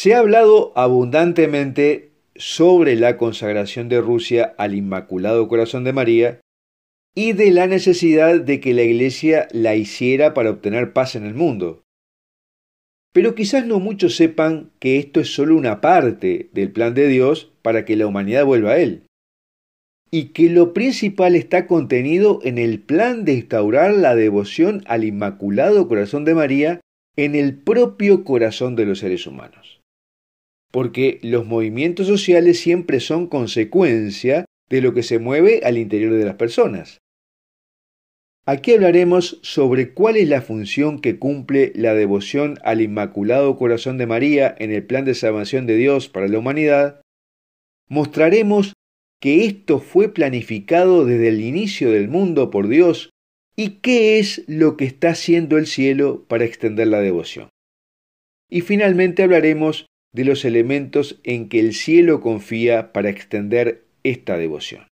Se ha hablado abundantemente sobre la consagración de Rusia al Inmaculado Corazón de María y de la necesidad de que la Iglesia la hiciera para obtener paz en el mundo. Pero quizás no muchos sepan que esto es solo una parte del plan de Dios para que la humanidad vuelva a Él, y que lo principal está contenido en el plan de instaurar la devoción al Inmaculado Corazón de María en el propio corazón de los seres humanos porque los movimientos sociales siempre son consecuencia de lo que se mueve al interior de las personas. Aquí hablaremos sobre cuál es la función que cumple la devoción al Inmaculado Corazón de María en el plan de salvación de Dios para la humanidad. Mostraremos que esto fue planificado desde el inicio del mundo por Dios y qué es lo que está haciendo el cielo para extender la devoción. Y finalmente hablaremos de los elementos en que el cielo confía para extender esta devoción.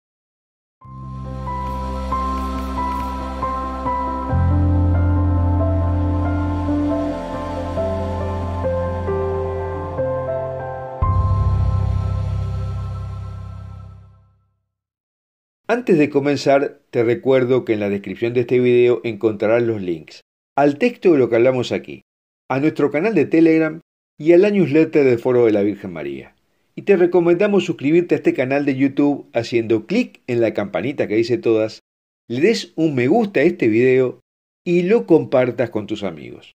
Antes de comenzar, te recuerdo que en la descripción de este video encontrarás los links al texto de lo que hablamos aquí, a nuestro canal de Telegram y a la newsletter del Foro de la Virgen María. Y te recomendamos suscribirte a este canal de YouTube haciendo clic en la campanita que dice todas, le des un me gusta a este video y lo compartas con tus amigos,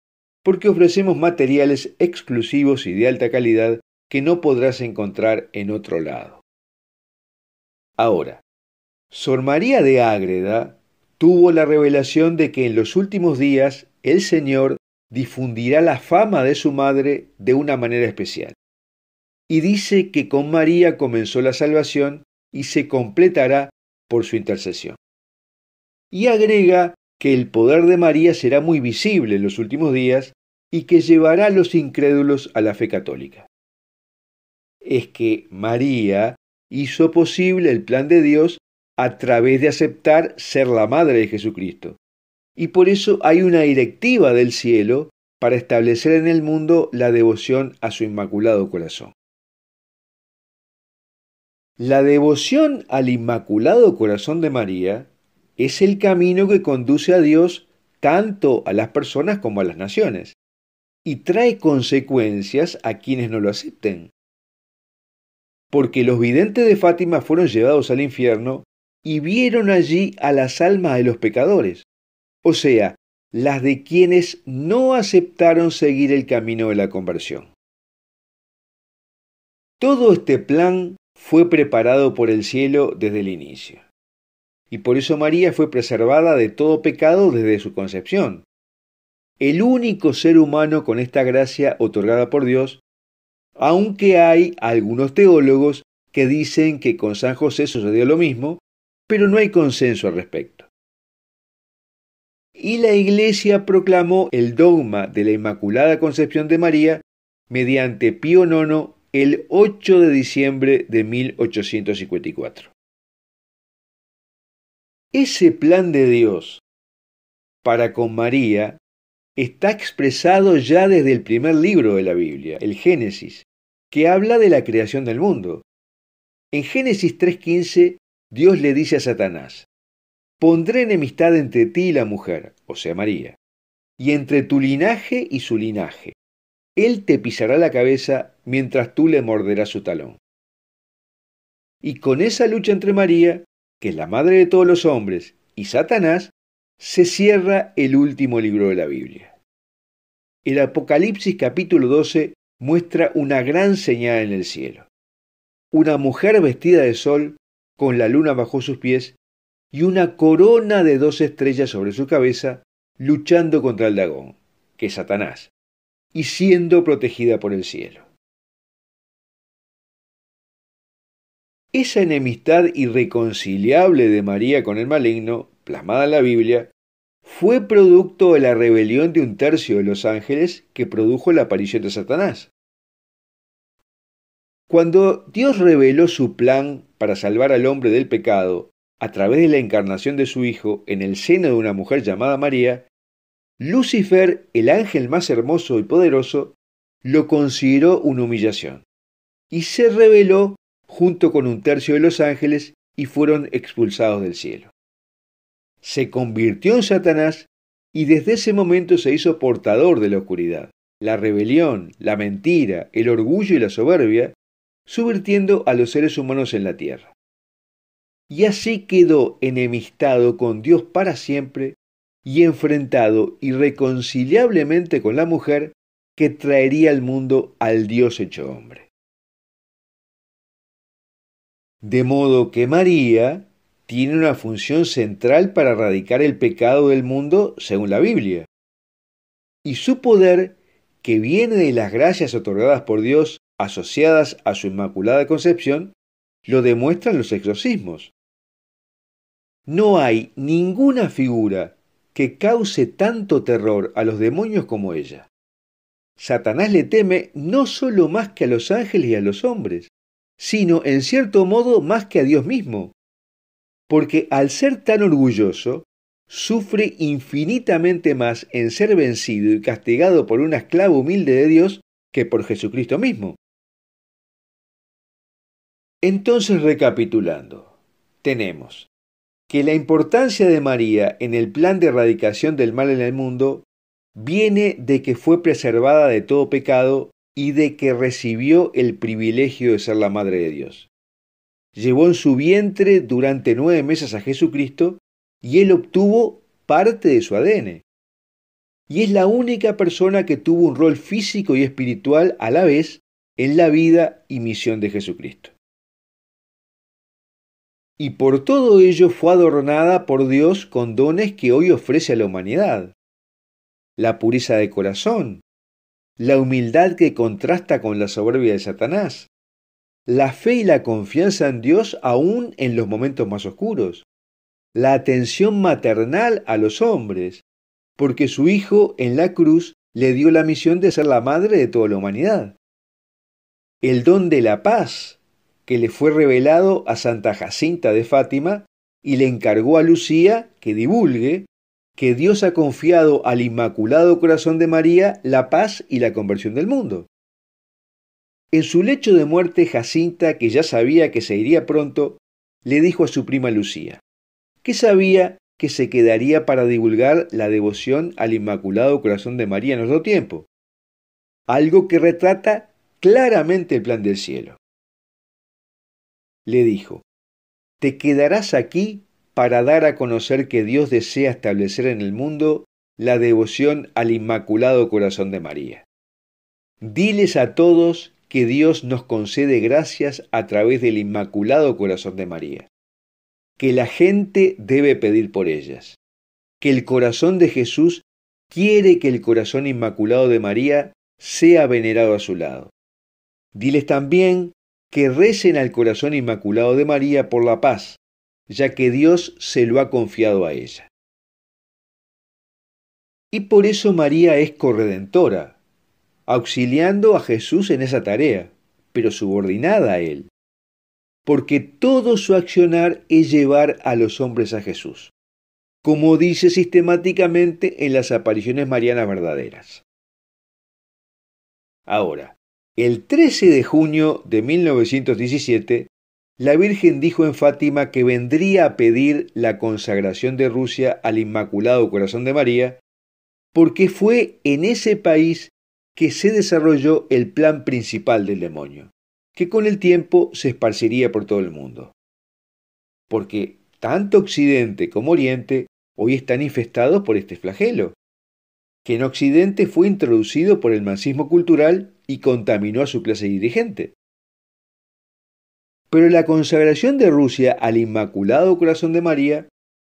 porque ofrecemos materiales exclusivos y de alta calidad que no podrás encontrar en otro lado. Ahora, Sor María de Ágreda tuvo la revelación de que en los últimos días el Señor difundirá la fama de su madre de una manera especial. Y dice que con María comenzó la salvación y se completará por su intercesión. Y agrega que el poder de María será muy visible en los últimos días y que llevará a los incrédulos a la fe católica. Es que María hizo posible el plan de Dios a través de aceptar ser la madre de Jesucristo, y por eso hay una directiva del cielo para establecer en el mundo la devoción a su Inmaculado Corazón. La devoción al Inmaculado Corazón de María es el camino que conduce a Dios tanto a las personas como a las naciones, y trae consecuencias a quienes no lo acepten. Porque los videntes de Fátima fueron llevados al infierno y vieron allí a las almas de los pecadores o sea, las de quienes no aceptaron seguir el camino de la conversión. Todo este plan fue preparado por el cielo desde el inicio. Y por eso María fue preservada de todo pecado desde su concepción. El único ser humano con esta gracia otorgada por Dios, aunque hay algunos teólogos que dicen que con San José sucedió lo mismo, pero no hay consenso al respecto y la Iglesia proclamó el dogma de la Inmaculada Concepción de María mediante Pío IX el 8 de diciembre de 1854. Ese plan de Dios para con María está expresado ya desde el primer libro de la Biblia, el Génesis, que habla de la creación del mundo. En Génesis 3.15, Dios le dice a Satanás, Pondré enemistad entre ti y la mujer, o sea María, y entre tu linaje y su linaje. Él te pisará la cabeza mientras tú le morderás su talón. Y con esa lucha entre María, que es la madre de todos los hombres, y Satanás, se cierra el último libro de la Biblia. El Apocalipsis capítulo 12 muestra una gran señal en el cielo. Una mujer vestida de sol, con la luna bajo sus pies, y una corona de dos estrellas sobre su cabeza, luchando contra el dragón, que es Satanás, y siendo protegida por el cielo. Esa enemistad irreconciliable de María con el maligno, plasmada en la Biblia, fue producto de la rebelión de un tercio de los ángeles que produjo la aparición de Satanás. Cuando Dios reveló su plan para salvar al hombre del pecado a través de la encarnación de su Hijo en el seno de una mujer llamada María, Lucifer, el ángel más hermoso y poderoso, lo consideró una humillación, y se rebeló junto con un tercio de los ángeles y fueron expulsados del cielo. Se convirtió en Satanás y desde ese momento se hizo portador de la oscuridad, la rebelión, la mentira, el orgullo y la soberbia, subvirtiendo a los seres humanos en la tierra y así quedó enemistado con Dios para siempre y enfrentado irreconciliablemente con la mujer que traería al mundo al Dios hecho hombre. De modo que María tiene una función central para erradicar el pecado del mundo según la Biblia. Y su poder, que viene de las gracias otorgadas por Dios asociadas a su Inmaculada Concepción, lo demuestran los exorcismos. No hay ninguna figura que cause tanto terror a los demonios como ella. Satanás le teme no solo más que a los ángeles y a los hombres, sino en cierto modo más que a Dios mismo, porque al ser tan orgulloso, sufre infinitamente más en ser vencido y castigado por una esclava humilde de Dios que por Jesucristo mismo. Entonces, recapitulando, tenemos que la importancia de María en el plan de erradicación del mal en el mundo viene de que fue preservada de todo pecado y de que recibió el privilegio de ser la Madre de Dios. Llevó en su vientre durante nueve meses a Jesucristo y él obtuvo parte de su ADN. Y es la única persona que tuvo un rol físico y espiritual a la vez en la vida y misión de Jesucristo y por todo ello fue adornada por Dios con dones que hoy ofrece a la humanidad. La pureza de corazón, la humildad que contrasta con la soberbia de Satanás, la fe y la confianza en Dios aún en los momentos más oscuros, la atención maternal a los hombres, porque su Hijo en la cruz le dio la misión de ser la madre de toda la humanidad, el don de la paz, que le fue revelado a Santa Jacinta de Fátima y le encargó a Lucía que divulgue que Dios ha confiado al Inmaculado Corazón de María la paz y la conversión del mundo. En su lecho de muerte, Jacinta, que ya sabía que se iría pronto, le dijo a su prima Lucía, que sabía que se quedaría para divulgar la devoción al Inmaculado Corazón de María en otro tiempo, algo que retrata claramente el plan del cielo le dijo, Te quedarás aquí para dar a conocer que Dios desea establecer en el mundo la devoción al Inmaculado Corazón de María. Diles a todos que Dios nos concede gracias a través del Inmaculado Corazón de María, que la gente debe pedir por ellas, que el corazón de Jesús quiere que el corazón Inmaculado de María sea venerado a su lado. Diles también que recen al corazón inmaculado de María por la paz, ya que Dios se lo ha confiado a ella. Y por eso María es corredentora, auxiliando a Jesús en esa tarea, pero subordinada a él, porque todo su accionar es llevar a los hombres a Jesús, como dice sistemáticamente en las apariciones marianas verdaderas. Ahora, el 13 de junio de 1917, la Virgen dijo en Fátima que vendría a pedir la consagración de Rusia al Inmaculado Corazón de María, porque fue en ese país que se desarrolló el plan principal del demonio, que con el tiempo se esparciría por todo el mundo. Porque tanto Occidente como Oriente hoy están infestados por este flagelo, que en Occidente fue introducido por el marxismo cultural y contaminó a su clase dirigente. Pero la consagración de Rusia al Inmaculado Corazón de María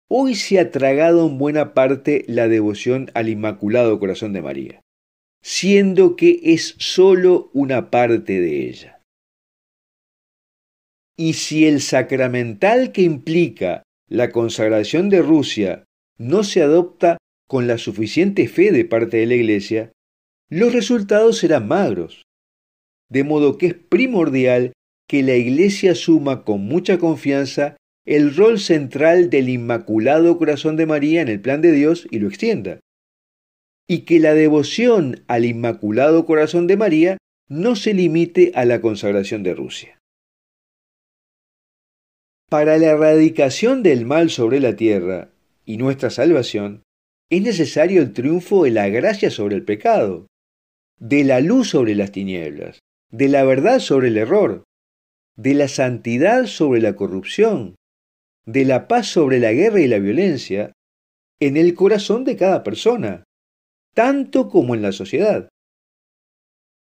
hoy se ha tragado en buena parte la devoción al Inmaculado Corazón de María, siendo que es sólo una parte de ella. Y si el sacramental que implica la consagración de Rusia no se adopta con la suficiente fe de parte de la Iglesia, los resultados serán magros. De modo que es primordial que la Iglesia asuma con mucha confianza el rol central del Inmaculado Corazón de María en el plan de Dios y lo extienda. Y que la devoción al Inmaculado Corazón de María no se limite a la consagración de Rusia. Para la erradicación del mal sobre la tierra y nuestra salvación, es necesario el triunfo de la gracia sobre el pecado, de la luz sobre las tinieblas, de la verdad sobre el error, de la santidad sobre la corrupción, de la paz sobre la guerra y la violencia, en el corazón de cada persona, tanto como en la sociedad.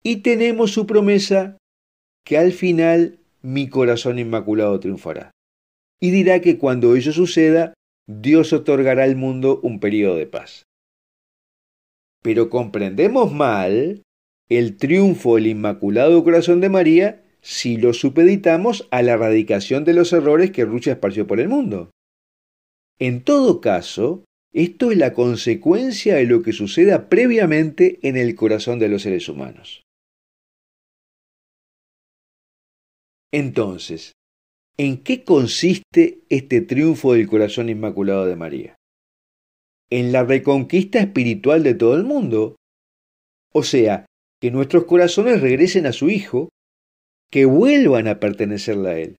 Y tenemos su promesa que al final mi corazón inmaculado triunfará. Y dirá que cuando ello suceda, Dios otorgará al mundo un periodo de paz pero comprendemos mal el triunfo del Inmaculado Corazón de María si lo supeditamos a la erradicación de los errores que Rusia esparció por el mundo. En todo caso, esto es la consecuencia de lo que suceda previamente en el corazón de los seres humanos. Entonces, ¿en qué consiste este triunfo del corazón inmaculado de María? en la reconquista espiritual de todo el mundo. O sea, que nuestros corazones regresen a su Hijo, que vuelvan a pertenecerle a Él.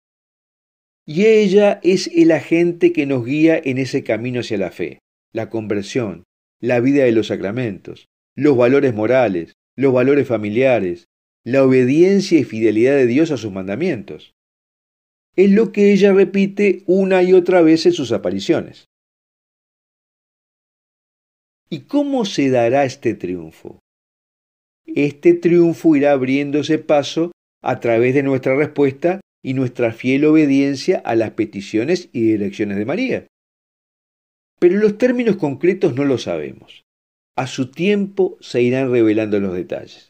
Y ella es el agente que nos guía en ese camino hacia la fe, la conversión, la vida de los sacramentos, los valores morales, los valores familiares, la obediencia y fidelidad de Dios a sus mandamientos. Es lo que ella repite una y otra vez en sus apariciones. ¿Y cómo se dará este triunfo? Este triunfo irá abriéndose paso a través de nuestra respuesta y nuestra fiel obediencia a las peticiones y direcciones de María. Pero los términos concretos no los sabemos. A su tiempo se irán revelando los detalles.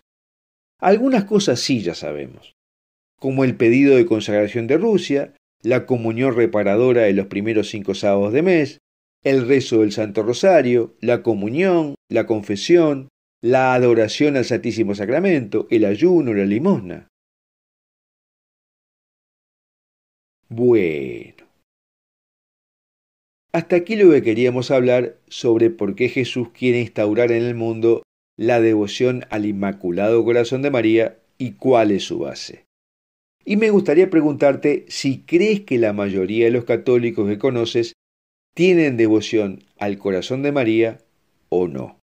Algunas cosas sí ya sabemos, como el pedido de consagración de Rusia, la comunión reparadora de los primeros cinco sábados de mes, el rezo del Santo Rosario, la comunión, la confesión, la adoración al Santísimo Sacramento, el ayuno, la limosna. Bueno. Hasta aquí lo que queríamos hablar sobre por qué Jesús quiere instaurar en el mundo la devoción al Inmaculado Corazón de María y cuál es su base. Y me gustaría preguntarte si crees que la mayoría de los católicos que conoces tienen devoción al corazón de María o no.